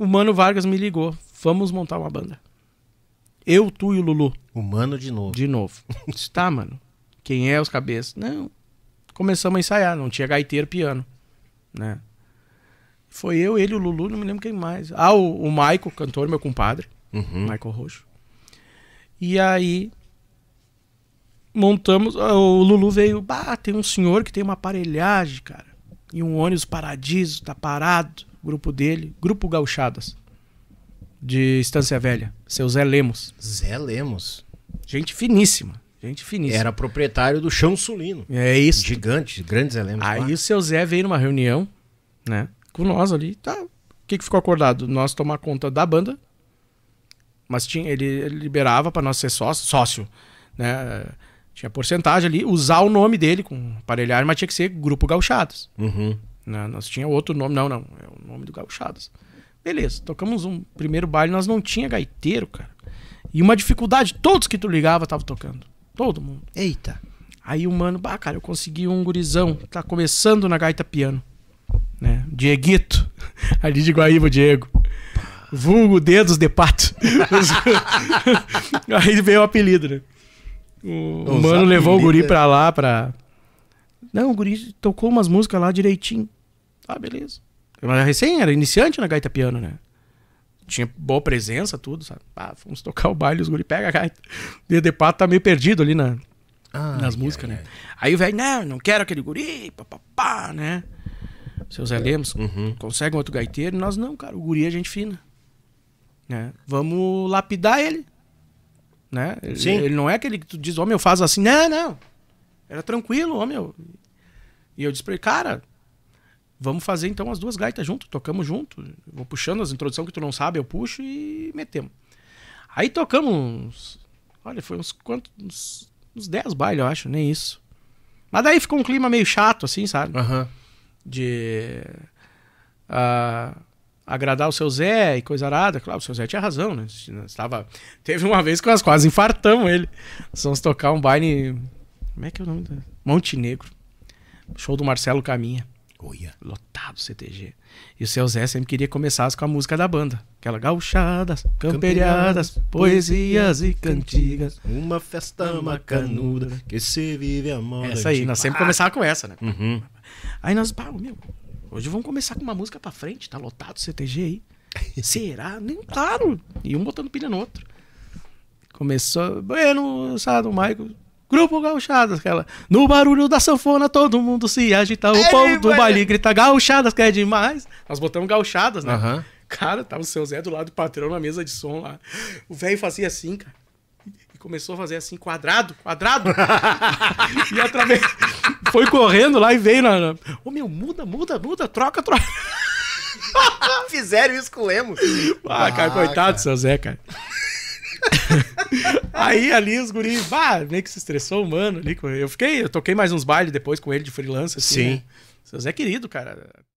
o Mano Vargas me ligou. Vamos montar uma banda. Eu, tu e o Lulu. O Mano de novo. De novo. tá, mano. Quem é os cabeças? Não. Começamos a ensaiar. Não tinha gaiteiro, piano. Né? Foi eu, ele, o Lulu, não me lembro quem mais. Ah, o, o Maico, cantor, meu compadre. Uhum. Michael Roxo. E aí montamos. Ah, o Lulu veio. Bah, tem um senhor que tem uma aparelhagem, cara. E um ônibus paradiso, tá parado grupo dele, Grupo Gauchadas, de Estância Velha, seu Zé Lemos. Zé Lemos. Gente finíssima, gente finíssima. Era proprietário do Chão Sulino. É isso. Gigante, grande Zé Lemos. Aí lá. o seu Zé veio numa reunião, né, com nós ali, tá, o que que ficou acordado? Nós tomar conta da banda, mas tinha, ele liberava para nós ser sócio, sócio, né, tinha porcentagem ali, usar o nome dele com aparelhar, mas tinha que ser Grupo Gauchadas. Uhum. Não, né, nós tinha outro nome, não, não nome do Gauchadas. Beleza, tocamos um primeiro baile, nós não tinha gaiteiro, cara. E uma dificuldade, todos que tu ligava tava tocando. Todo mundo. Eita. Aí o mano, bah, cara, eu consegui um gurizão, tá começando na gaita piano. Né? Dieguito, ali de Guaíba, Diego. Vulgo dedos de pato. Aí veio o apelido, né? O, o mano levou o guri é. pra lá, pra. Não, o guri tocou umas músicas lá direitinho. Ah, beleza. Eu era recém, era iniciante na gaita piano, né? Tinha boa presença, tudo, sabe? Ah, fomos tocar o baile, os guri pega a gaita. E de pato tá meio perdido ali na, ah, nas músicas, ai, né? Ai. Aí o velho, não, não quero aquele guri, papapá, né? Seu Zé é. Lemos, uhum. consegue um outro gaiteiro? Nós não, cara, o guri é gente fina. Né? Vamos lapidar ele. Né? Ele, ele, não é aquele que tu diz, ô oh, meu, faz assim, não, não. Era tranquilo, ô oh, meu. E eu disse pra ele, cara, Vamos fazer então as duas gaitas junto, tocamos junto. Vou puxando as introduções que tu não sabe, eu puxo e metemos. Aí tocamos. Olha, foi uns quantos. Uns, uns 10 bailes, eu acho, nem isso. Mas daí ficou um clima meio chato, assim, sabe? Uhum. De. Uh, agradar o seu Zé e coisa arada. Claro, o seu Zé tinha razão, né? Estava... Teve uma vez que nós quase infartamos ele. Nós fomos tocar um baile. Como é que é o nome? Da... Montenegro. Show do Marcelo Caminha. Olha. Lotado CTG. E o seu Zé sempre queria começar com a música da banda. Aquela gauchadas, camperiadas, poesias e cantigas. Uma festa macanuda que se vive a moda. Essa aí, nós sempre começava com essa, né? Uhum. Aí nós, pá, meu, hoje vamos começar com uma música pra frente, tá lotado CTG aí. Será? Nem claro. E um botando pilha no outro. Começou, bueno, sabe, o Michael Grupo Gauchadas, aquela. No barulho da sanfona todo mundo se agita. O Ei, povo do baile grita Gauchadas, que é demais. Nós botamos Gauchadas, né? Uhum. Cara, tava o seu Zé do lado do patrão na mesa de som lá. O velho fazia assim, cara. E começou a fazer assim, quadrado, quadrado. e através. Foi correndo lá e veio na. Ô oh, meu, muda, muda, muda, troca, troca. Fizeram isso com o Lemos. Ah, cara, ah, coitado cara. do seu Zé, cara. aí ali os guris, bah, meio que se estressou o mano ali. Eu fiquei, eu toquei mais uns bailes depois com ele de freelancer. Assim, Sim. Né? Seu Zé querido, cara.